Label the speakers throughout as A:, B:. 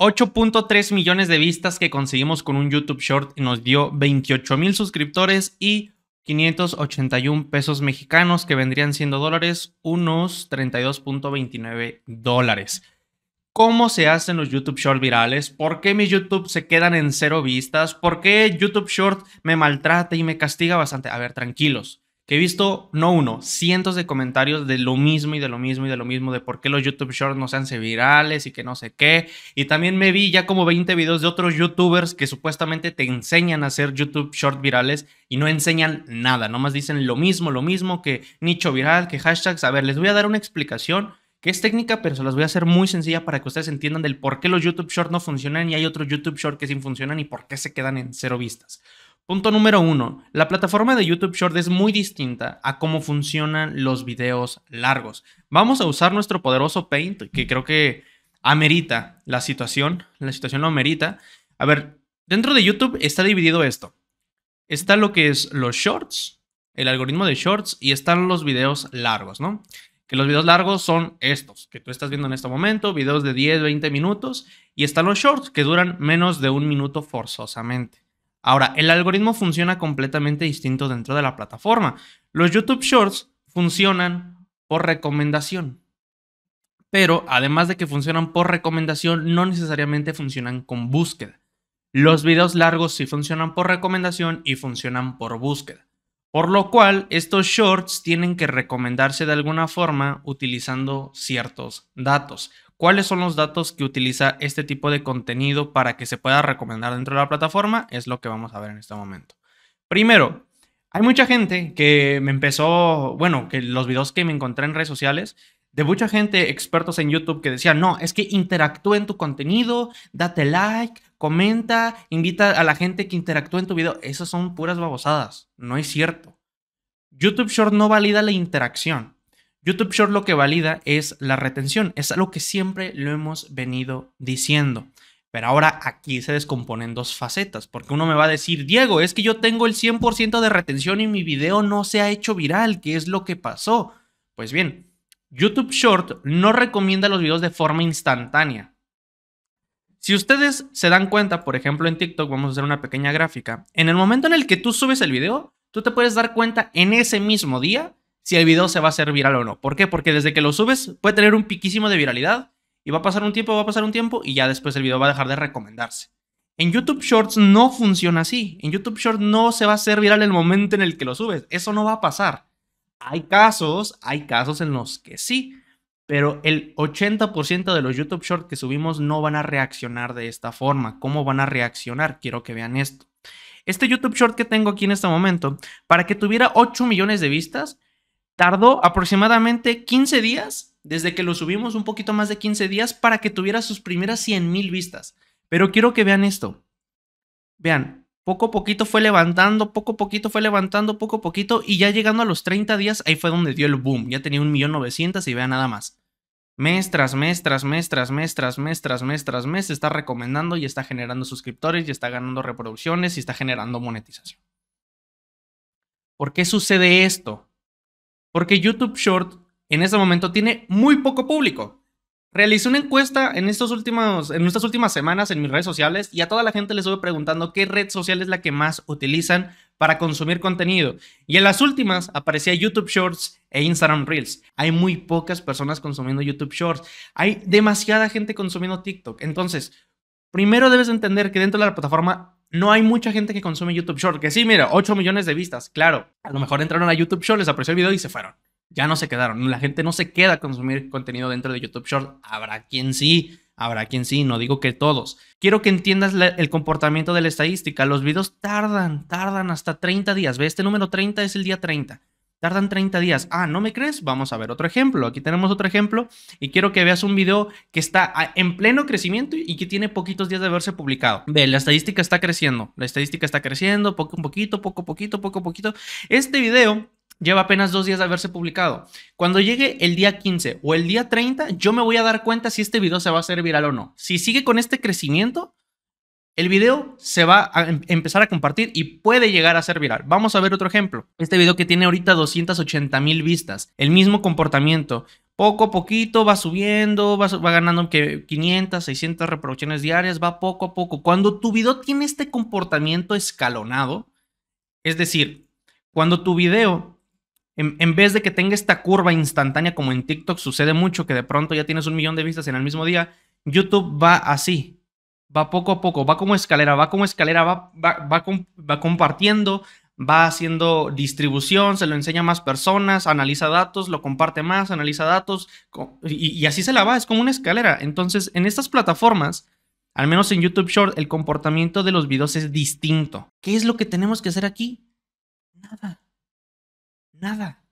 A: 8.3 millones de vistas que conseguimos con un YouTube Short y nos dio 28 mil suscriptores y 581 pesos mexicanos que vendrían siendo dólares, unos 32.29 dólares. ¿Cómo se hacen los YouTube Short virales? ¿Por qué mis YouTube se quedan en cero vistas? ¿Por qué YouTube Short me maltrata y me castiga bastante? A ver, tranquilos que he visto, no uno, cientos de comentarios de lo mismo y de lo mismo y de lo mismo, de por qué los YouTube Shorts no se virales y que no sé qué. Y también me vi ya como 20 videos de otros YouTubers que supuestamente te enseñan a hacer YouTube Shorts virales y no enseñan nada, nomás dicen lo mismo, lo mismo, que nicho viral, que hashtags. A ver, les voy a dar una explicación que es técnica, pero se las voy a hacer muy sencilla para que ustedes entiendan del por qué los YouTube Shorts no funcionan y hay otros YouTube Shorts que sí funcionan y por qué se quedan en cero vistas. Punto número uno, la plataforma de YouTube Short es muy distinta a cómo funcionan los videos largos. Vamos a usar nuestro poderoso Paint, que creo que amerita la situación, la situación lo amerita. A ver, dentro de YouTube está dividido esto. Está lo que es los shorts, el algoritmo de shorts, y están los videos largos, ¿no? Que los videos largos son estos, que tú estás viendo en este momento, videos de 10, 20 minutos, y están los shorts, que duran menos de un minuto forzosamente. Ahora, el algoritmo funciona completamente distinto dentro de la plataforma. Los YouTube Shorts funcionan por recomendación. Pero además de que funcionan por recomendación, no necesariamente funcionan con búsqueda. Los videos largos sí funcionan por recomendación y funcionan por búsqueda. Por lo cual, estos shorts tienen que recomendarse de alguna forma utilizando ciertos datos cuáles son los datos que utiliza este tipo de contenido para que se pueda recomendar dentro de la plataforma, es lo que vamos a ver en este momento. Primero, hay mucha gente que me empezó, bueno, que los videos que me encontré en redes sociales, de mucha gente, expertos en YouTube, que decían, no, es que interactúe en tu contenido, date like, comenta, invita a la gente que interactúe en tu video. Esas son puras babosadas, no es cierto. YouTube Short no valida la interacción. YouTube Short lo que valida es la retención, es algo que siempre lo hemos venido diciendo. Pero ahora aquí se descomponen dos facetas, porque uno me va a decir, Diego, es que yo tengo el 100% de retención y mi video no se ha hecho viral, ¿qué es lo que pasó? Pues bien, YouTube Short no recomienda los videos de forma instantánea. Si ustedes se dan cuenta, por ejemplo en TikTok, vamos a hacer una pequeña gráfica, en el momento en el que tú subes el video, tú te puedes dar cuenta en ese mismo día si el video se va a hacer viral o no. ¿Por qué? Porque desde que lo subes puede tener un piquísimo de viralidad y va a pasar un tiempo, va a pasar un tiempo y ya después el video va a dejar de recomendarse. En YouTube Shorts no funciona así. En YouTube Shorts no se va a hacer viral el momento en el que lo subes. Eso no va a pasar. Hay casos, hay casos en los que sí, pero el 80% de los YouTube Shorts que subimos no van a reaccionar de esta forma. ¿Cómo van a reaccionar? Quiero que vean esto. Este YouTube Short que tengo aquí en este momento, para que tuviera 8 millones de vistas, Tardó aproximadamente 15 días, desde que lo subimos un poquito más de 15 días, para que tuviera sus primeras 100.000 vistas. Pero quiero que vean esto. Vean, poco a poquito fue levantando, poco a poquito fue levantando, poco a poquito, y ya llegando a los 30 días, ahí fue donde dio el boom. Ya tenía 1.900.000 y vean nada más. Mes tras mes, tras mes, tras mes, tras mes, tras mes, tras mes, está recomendando y está generando suscriptores y está ganando reproducciones y está generando monetización. ¿Por qué sucede esto? porque YouTube Short en este momento tiene muy poco público. Realicé una encuesta en, estos en estas últimas semanas en mis redes sociales y a toda la gente les estuve preguntando qué red social es la que más utilizan para consumir contenido. Y en las últimas aparecía YouTube Shorts e Instagram Reels. Hay muy pocas personas consumiendo YouTube Shorts. Hay demasiada gente consumiendo TikTok. Entonces, primero debes entender que dentro de la plataforma no hay mucha gente que consume YouTube Short. Que sí, mira, 8 millones de vistas, claro. A lo mejor entraron a YouTube Short, les apreció el video y se fueron. Ya no se quedaron. La gente no se queda a consumir contenido dentro de YouTube Short. Habrá quien sí, habrá quien sí, no digo que todos. Quiero que entiendas el comportamiento de la estadística. Los videos tardan, tardan hasta 30 días. Ve, este número 30 es el día 30. Tardan 30 días. Ah, ¿no me crees? Vamos a ver otro ejemplo. Aquí tenemos otro ejemplo y quiero que veas un video que está en pleno crecimiento y que tiene poquitos días de haberse publicado. Ve, la estadística está creciendo. La estadística está creciendo poco a poquito, poco a poquito, poco a poquito. Este video lleva apenas dos días de haberse publicado. Cuando llegue el día 15 o el día 30, yo me voy a dar cuenta si este video se va a hacer viral o no. Si sigue con este crecimiento, el video se va a em, empezar a compartir y puede llegar a ser viral. Vamos a ver otro ejemplo. Este video que tiene ahorita 280 mil vistas. El mismo comportamiento. Poco a poquito va subiendo, va, ganando que 500, 600 reproducciones diarias, va poco a poco. Cuando tu video tiene este comportamiento escalonado, es decir, cuando tu video, en, en vez de que tenga esta curva instantánea como en TikTok sucede mucho, que de pronto ya tienes un millón de vistas en el mismo día, YouTube va así, va poco a poco, va como escalera, va como escalera, va, va, va, compartiendo, va haciendo distribución, se lo enseña a más personas, analiza datos, lo comparte más, analiza datos, y, y, así se la va, es como una escalera. Entonces, en estas plataformas, al menos en YouTube Short, el comportamiento de los videos es distinto. ¿Qué es lo que tenemos que hacer aquí? Nada. Nada.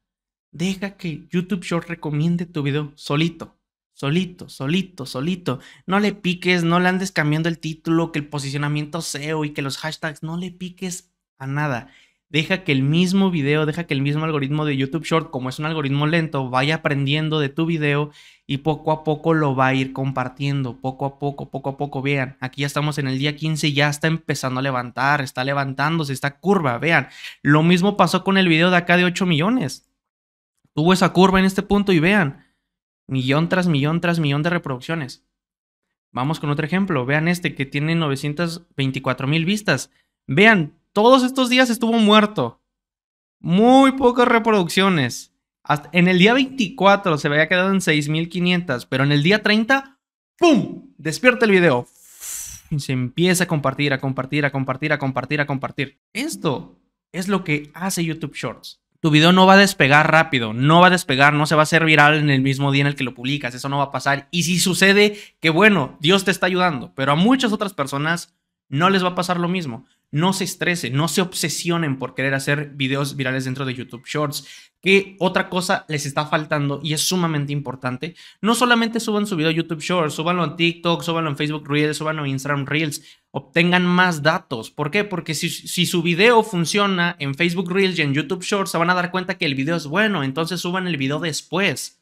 A: Deja que YouTube Short recomiende tu video solito solito, solito, solito. No le piques, no le andes cambiando el título, que el posicionamiento SEO y que los hashtags, no le piques a nada. Deja que el mismo video, deja que el mismo algoritmo de YouTube Short, como es un algoritmo lento, vaya aprendiendo de tu video y poco a poco lo va a ir compartiendo, poco a poco, poco a poco. Vean, aquí ya estamos en el día 15, ya está empezando a levantar, está levantándose, esta curva, vean. Lo mismo pasó con el video de acá de 8 millones. Tuvo esa curva en este punto y vean, Millón tras millón tras millón de reproducciones. Vamos con otro ejemplo. Vean este que tiene 924 mil vistas. Vean, todos estos días estuvo muerto. Muy pocas reproducciones. en el día 24 se había quedado en 6.500, pero en el día 30, ¡pum! Despierta el video. Y se empieza a compartir, a compartir, a compartir, a compartir, a compartir. Esto es lo que hace YouTube Shorts tu video no va a despegar rápido, no va a despegar, no se va a hacer viral en el mismo día en el que lo publicas, eso no va a pasar. Y si sucede, que bueno, Dios te está ayudando, pero a muchas otras personas no les va a pasar lo mismo. No se estresen, no se obsesionen por querer hacer videos virales dentro de YouTube Shorts. Que otra cosa les está faltando y es sumamente importante. No solamente suban su video a YouTube Shorts, súbanlo a TikTok, súbanlo en Facebook Reels, súbanlo en Instagram Reels. Obtengan más datos. ¿Por qué? Porque si, si su video funciona en Facebook Reels y en YouTube Shorts, se van a dar cuenta que el video es bueno. Entonces suban el video después.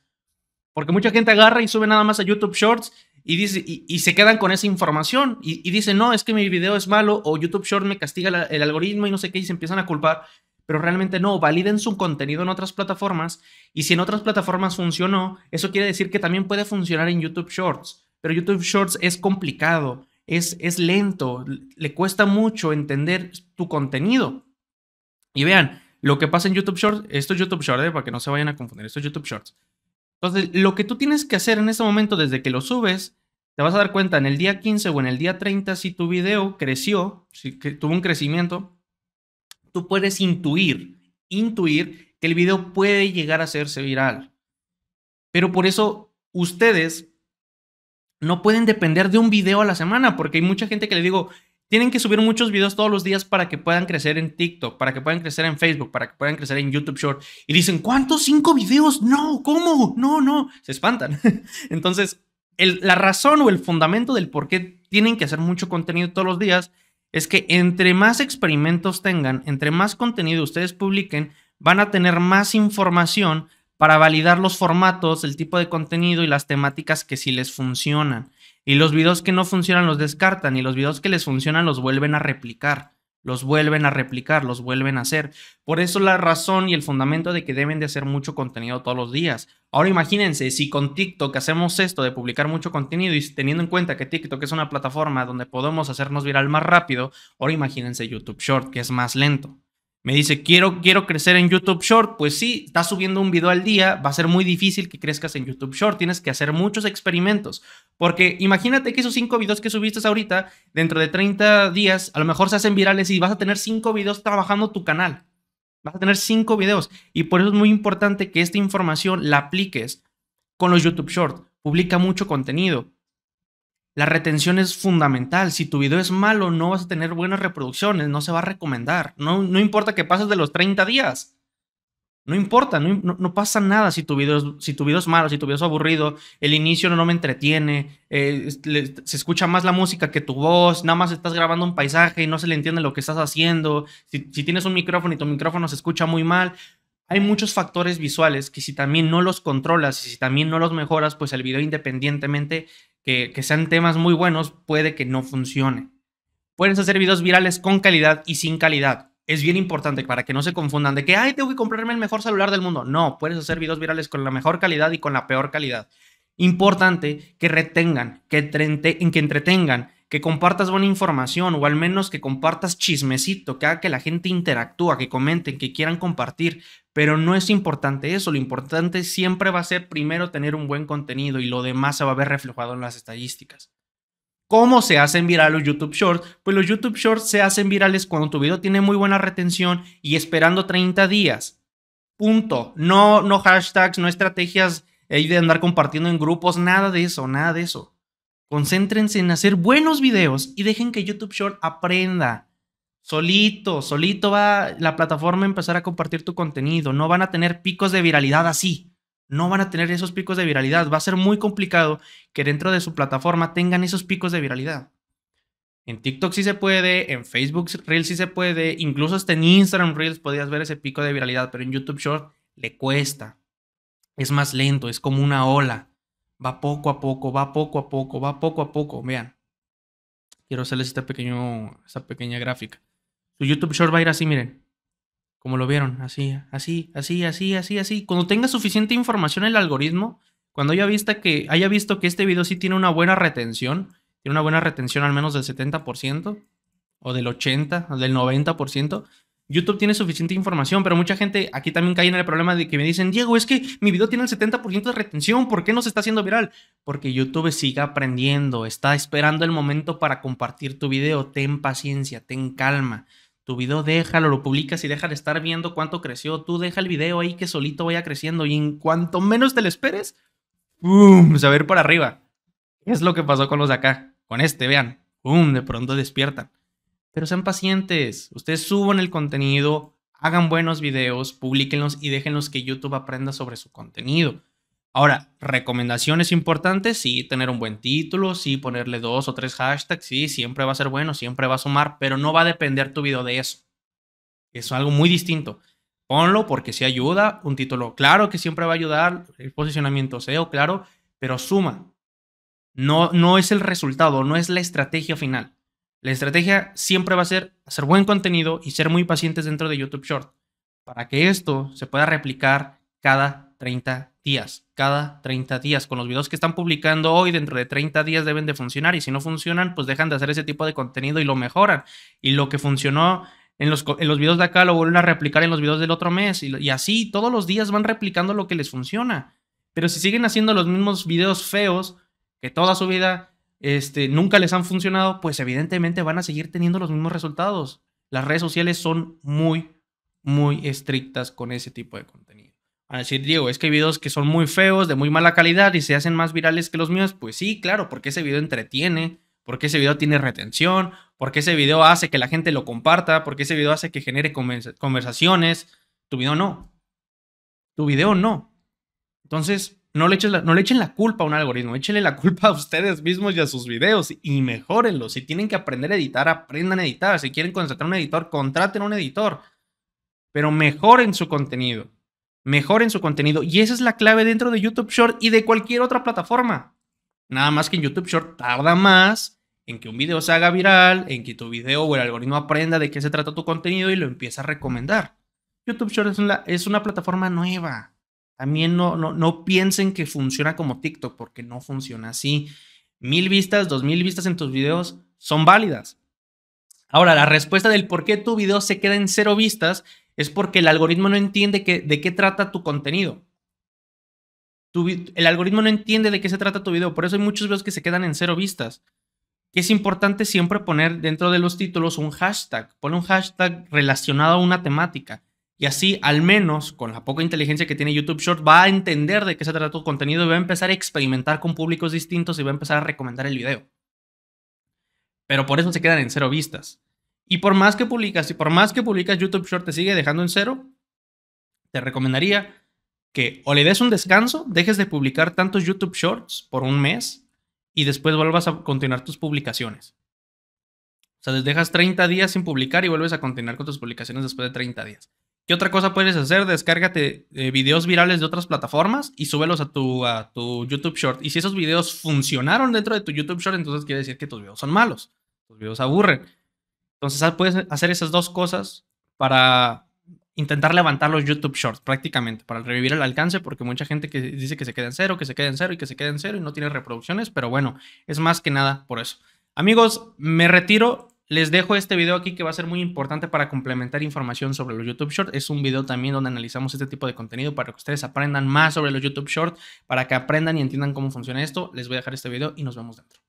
A: Porque mucha gente agarra y sube nada más a YouTube Shorts y, dice, y, se quedan con esa información y, dicen, no, es que mi video es malo o YouTube Short me castiga el algoritmo y no sé qué y se empiezan a culpar, pero realmente no, validen su contenido en otras plataformas y si en otras plataformas funcionó, eso quiere decir que también puede funcionar en YouTube Shorts, pero YouTube Shorts es complicado, es, es lento, le cuesta mucho entender tu contenido. Y vean, lo que pasa en YouTube Shorts, esto es YouTube Shorts, eh, para que no se vayan a confundir, esto es YouTube Shorts. Entonces, lo que tú tienes que hacer en ese momento desde que lo subes, te vas a dar cuenta en el día 15 o en el día 30 si tu video creció, si tuvo un crecimiento, tú puedes intuir, intuir que el video puede llegar a hacerse viral. Pero por eso ustedes no pueden depender de un video a la semana, porque hay mucha gente que le digo, tienen que subir muchos videos todos los días para que puedan crecer en TikTok, para que puedan crecer en Facebook, para que puedan crecer en YouTube Short. Y dicen, ¿cuántos? ¿Cinco videos? No, ¿cómo? No, no. Se espantan. Entonces, la razón o el fundamento del por qué tienen que hacer mucho contenido todos los días es que entre más experimentos tengan, entre más contenido ustedes publiquen, van a tener más información para validar los formatos, el tipo de contenido y las temáticas que sí les funcionan. Y los videos que no funcionan los descartan y los videos que les funcionan los vuelven a replicar, los vuelven a replicar, los vuelven a hacer. Por eso la razón y el fundamento de que deben de hacer mucho contenido todos los días. Ahora imagínense, si con TikTok hacemos esto de publicar mucho contenido y teniendo en cuenta que TikTok es una plataforma donde podemos hacernos viral más rápido, ahora imagínense YouTube Short, que es más lento me dice, quiero, quiero crecer en YouTube Short. Pues sí, estás subiendo un video al día, va a ser muy difícil que crezcas en YouTube Short. Tienes que hacer muchos experimentos. Porque imagínate que esos cinco videos que subiste ahorita, dentro de 30 días, a lo mejor se hacen virales y vas a tener cinco videos trabajando tu canal. Vas a tener cinco videos. Y por eso es muy importante que esta información la apliques con los YouTube Short. Publica mucho contenido. La retención es fundamental. Si tu video es malo, no vas a tener buenas reproducciones, no se va a recomendar. No, no importa que pases de los 30 días. No importa, no, pasa nada si tu, video es, si tu video malo, si tu video es aburrido, el inicio no me entretiene, eh, se escucha más la música que tu voz, nada más estás grabando un paisaje y no se le entiende lo que estás haciendo, si, si tienes un micrófono y tu micrófono se escucha muy mal, hay muchos factores visuales que si también no los controlas y si también no los mejoras, pues el video independientemente que, sean temas muy buenos, puede que no funcione. Puedes hacer videos virales con calidad y sin calidad. Es bien importante para que no se confundan de que, ay, tengo que comprarme el mejor celular del mundo. No, puedes hacer videos virales con la mejor calidad y con la peor calidad. Importante que retengan, que, que entretengan, que compartas buena información o al menos que compartas chismecito, que haga que la gente interactúa, que comenten, que quieran compartir, pero no es importante eso, lo importante siempre va a ser primero tener un buen contenido y lo demás se va a ver reflejado en las estadísticas. ¿Cómo se hacen virales los YouTube Shorts? Pues los YouTube Shorts se hacen virales cuando tu video tiene muy buena retención y esperando 30 días. Punto. No, no hashtags, no estrategias eh, de andar compartiendo en grupos, nada de eso, nada de eso. Concéntrense en hacer buenos videos y dejen que YouTube Short aprenda. Solito, solito va la plataforma a empezar a compartir tu contenido. No van a tener picos de viralidad así. No van a tener esos picos de viralidad. Va a ser muy complicado que dentro de su plataforma tengan esos picos de viralidad. En TikTok sí se puede, en Facebook Reels sí se puede, incluso hasta en Instagram Reels podrías ver ese pico de viralidad, pero en YouTube Short le cuesta. Es más lento, es como una ola. Va poco a poco, va poco a poco, va poco a poco. Vean. Quiero hacerles esta, pequeño, esta pequeña gráfica. Su YouTube Short va a ir así, miren. Como lo vieron, así, así, así, así, así, así. Cuando tenga suficiente información el algoritmo, cuando haya visto que, haya visto que este video sí tiene una buena retención, tiene una buena retención al menos del 70% o del 80%, o del 90%, YouTube tiene suficiente información, pero mucha gente aquí también cae en el problema de que me dicen, Diego, es que mi video tiene el 70% de retención, ¿por qué no se está haciendo viral? Porque YouTube sigue aprendiendo, está esperando el momento para compartir tu video, ten paciencia, ten calma. Tu video déjalo, lo publicas y deja de estar viendo cuánto creció. Tú deja el video ahí que solito vaya creciendo y en cuanto menos te lo esperes, ¡boom! Se va a ir para arriba. Es lo que pasó con los de acá. Con este, vean. ¡Boom! De pronto despiertan. Pero sean pacientes, ustedes suban el contenido, hagan buenos videos, publiquenlos y déjenlos que YouTube aprenda sobre su contenido. Ahora, recomendaciones importantes, sí, tener un buen título, sí, ponerle dos o tres hashtags, sí, siempre va a ser bueno, siempre va a sumar, pero no va a depender tu video de eso. Es algo muy distinto. Ponlo porque sí ayuda, un título claro que siempre va a ayudar, el posicionamiento SEO, claro, pero suma. No, no es el resultado, no es la estrategia final. La estrategia siempre va a ser hacer buen contenido y ser muy pacientes dentro de YouTube Short para que esto se pueda replicar cada 30 días, cada 30 días. Con los videos que están publicando hoy, dentro de 30 días deben de funcionar y si no funcionan, pues dejan de hacer ese tipo de contenido y lo mejoran. Y lo que funcionó en los, videos de acá lo vuelven a replicar en los videos del otro mes y, y así todos los días van replicando lo que les funciona. Pero si siguen haciendo los mismos videos feos que toda su vida este, nunca les han funcionado, pues evidentemente van a seguir teniendo los mismos resultados. Las redes sociales son muy, muy estrictas con ese tipo de contenido. a decir, Diego, es que hay videos que son muy feos, de muy mala calidad y se hacen más virales que los míos. Pues sí, claro, porque ese video entretiene, porque ese video tiene retención, porque ese video hace que la gente lo comparta, porque ese video hace que genere conversaciones. Tu video no. Tu video no. Entonces, no le, echen la, culpa a un algoritmo, échenle la culpa a ustedes mismos y a sus videos y mejórenlos. Si tienen que aprender a editar, aprendan a editar. Si quieren contratar un editor, contraten un editor. Pero mejoren su contenido. Mejoren su contenido. Y esa es la clave dentro de YouTube Short y de cualquier otra plataforma. Nada más que en YouTube Short tarda más en que un video se haga viral, en que tu video o el algoritmo aprenda de qué se trata tu contenido y lo empiece a recomendar. YouTube Short es una, es una plataforma nueva también no, no, piensen que funciona como TikTok, porque no funciona así. Mil vistas, dos mil vistas en tus videos son válidas. Ahora, la respuesta del por qué tu video se queda en cero vistas es porque el algoritmo no entiende de qué trata tu contenido. el algoritmo no entiende de qué se trata tu video, por eso hay muchos videos que se quedan en cero vistas. es importante siempre poner dentro de los títulos un hashtag. Pon un hashtag relacionado a una temática. Y así, al menos con la poca inteligencia que tiene YouTube Short, va a entender de qué se trata tu contenido y va a empezar a experimentar con públicos distintos y va a empezar a recomendar el video. Pero por eso se quedan en cero vistas. Y por más que publicas, y por más que publicas, YouTube Short te sigue dejando en cero, te recomendaría que o le des un descanso, dejes de publicar tantos YouTube Shorts por un mes y después vuelvas a continuar tus publicaciones. O sea, les dejas 30 días sin publicar y vuelves a continuar con tus publicaciones después de 30 días. ¿Qué otra cosa puedes hacer? Descárgate eh, videos virales de otras plataformas y súbelos a tu, a tu YouTube Short. Y si esos videos funcionaron dentro de tu YouTube Short, entonces quiere decir que tus videos son malos. Tus videos aburren. Entonces ah, puedes hacer esas dos cosas para intentar levantar los YouTube Shorts prácticamente, para revivir el alcance, porque mucha gente que dice que se queden cero, que se queden cero y que se queden cero y no tiene reproducciones, pero bueno, es más que nada por eso. Amigos, me retiro. Les dejo este video aquí que va a ser muy importante para complementar información sobre los YouTube Short. Es un video también donde analizamos este tipo de contenido para que ustedes aprendan más sobre los YouTube Short, para que aprendan y entiendan cómo funciona esto. Les voy a dejar este video y nos vemos dentro.